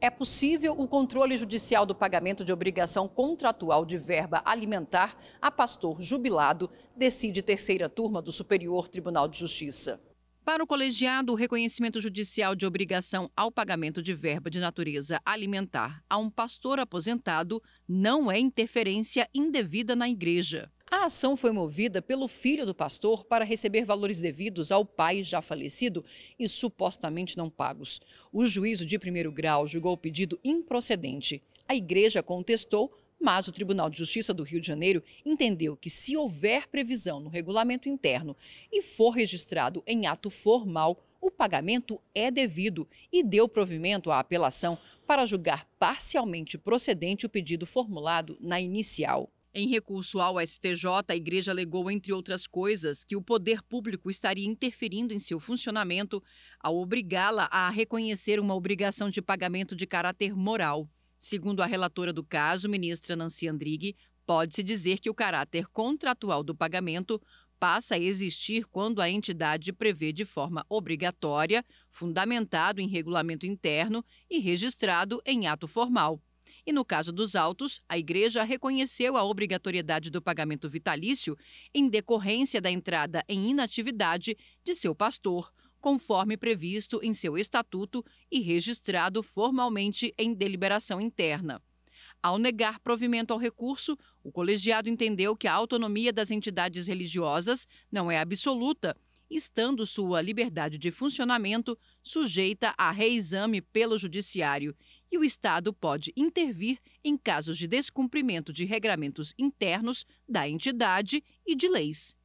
é possível o controle judicial do pagamento de obrigação contratual de verba alimentar a pastor jubilado, decide terceira turma do Superior Tribunal de Justiça. Para o colegiado, o reconhecimento judicial de obrigação ao pagamento de verba de natureza alimentar a um pastor aposentado não é interferência indevida na igreja. A ação foi movida pelo filho do pastor para receber valores devidos ao pai já falecido e supostamente não pagos. O juízo de primeiro grau julgou o pedido improcedente. A igreja contestou, mas o Tribunal de Justiça do Rio de Janeiro entendeu que, se houver previsão no regulamento interno e for registrado em ato formal, o pagamento é devido e deu provimento à apelação para julgar parcialmente procedente o pedido formulado na inicial. Em recurso ao STJ, a igreja alegou, entre outras coisas, que o poder público estaria interferindo em seu funcionamento ao obrigá-la a reconhecer uma obrigação de pagamento de caráter moral. Segundo a relatora do caso, ministra Nancy Andrighi, pode-se dizer que o caráter contratual do pagamento passa a existir quando a entidade prevê de forma obrigatória, fundamentado em regulamento interno e registrado em ato formal. E no caso dos autos, a Igreja reconheceu a obrigatoriedade do pagamento vitalício em decorrência da entrada em inatividade de seu pastor, conforme previsto em seu estatuto e registrado formalmente em deliberação interna. Ao negar provimento ao recurso, o colegiado entendeu que a autonomia das entidades religiosas não é absoluta, estando sua liberdade de funcionamento sujeita a reexame pelo Judiciário e o Estado pode intervir em casos de descumprimento de regramentos internos da entidade e de leis.